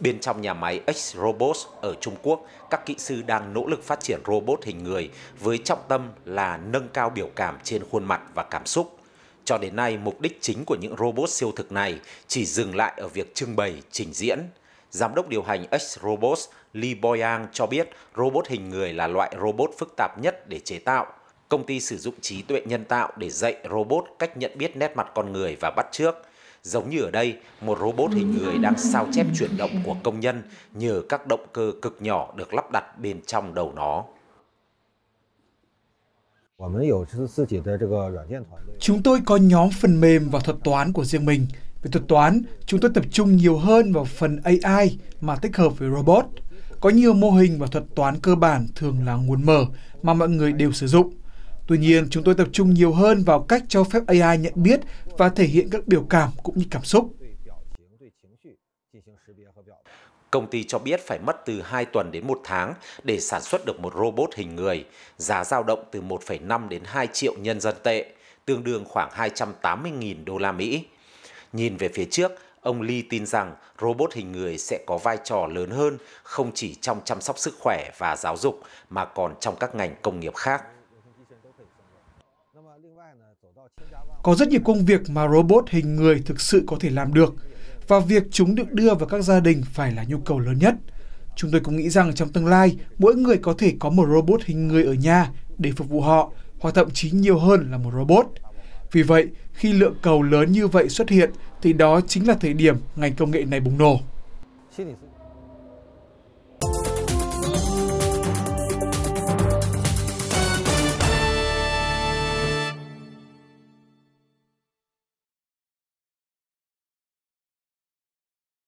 Bên trong nhà máy X-Robots ở Trung Quốc, các kỹ sư đang nỗ lực phát triển robot hình người với trọng tâm là nâng cao biểu cảm trên khuôn mặt và cảm xúc. Cho đến nay, mục đích chính của những robot siêu thực này chỉ dừng lại ở việc trưng bày, trình diễn. Giám đốc điều hành X-Robots Li Boyang cho biết robot hình người là loại robot phức tạp nhất để chế tạo. Công ty sử dụng trí tuệ nhân tạo để dạy robot cách nhận biết nét mặt con người và bắt chước – Giống như ở đây, một robot hình người đang sao chép chuyển động của công nhân nhờ các động cơ cực nhỏ được lắp đặt bên trong đầu nó. Chúng tôi có nhóm phần mềm và thuật toán của riêng mình. Về thuật toán, chúng tôi tập trung nhiều hơn vào phần AI mà tích hợp với robot. Có nhiều mô hình và thuật toán cơ bản thường là nguồn mở mà mọi người đều sử dụng. Tuy nhiên, chúng tôi tập trung nhiều hơn vào cách cho phép AI nhận biết và thể hiện các biểu cảm cũng như cảm xúc. Công ty cho biết phải mất từ 2 tuần đến 1 tháng để sản xuất được một robot hình người, giá dao động từ 1,5 đến 2 triệu nhân dân tệ, tương đương khoảng 280.000 đô la Mỹ. Nhìn về phía trước, ông Lee tin rằng robot hình người sẽ có vai trò lớn hơn không chỉ trong chăm sóc sức khỏe và giáo dục mà còn trong các ngành công nghiệp khác. Có rất nhiều công việc mà robot hình người thực sự có thể làm được và việc chúng được đưa vào các gia đình phải là nhu cầu lớn nhất. Chúng tôi cũng nghĩ rằng trong tương lai, mỗi người có thể có một robot hình người ở nhà để phục vụ họ, hoặc thậm chí nhiều hơn là một robot. Vì vậy, khi lượng cầu lớn như vậy xuất hiện, thì đó chính là thời điểm ngành công nghệ này bùng nổ.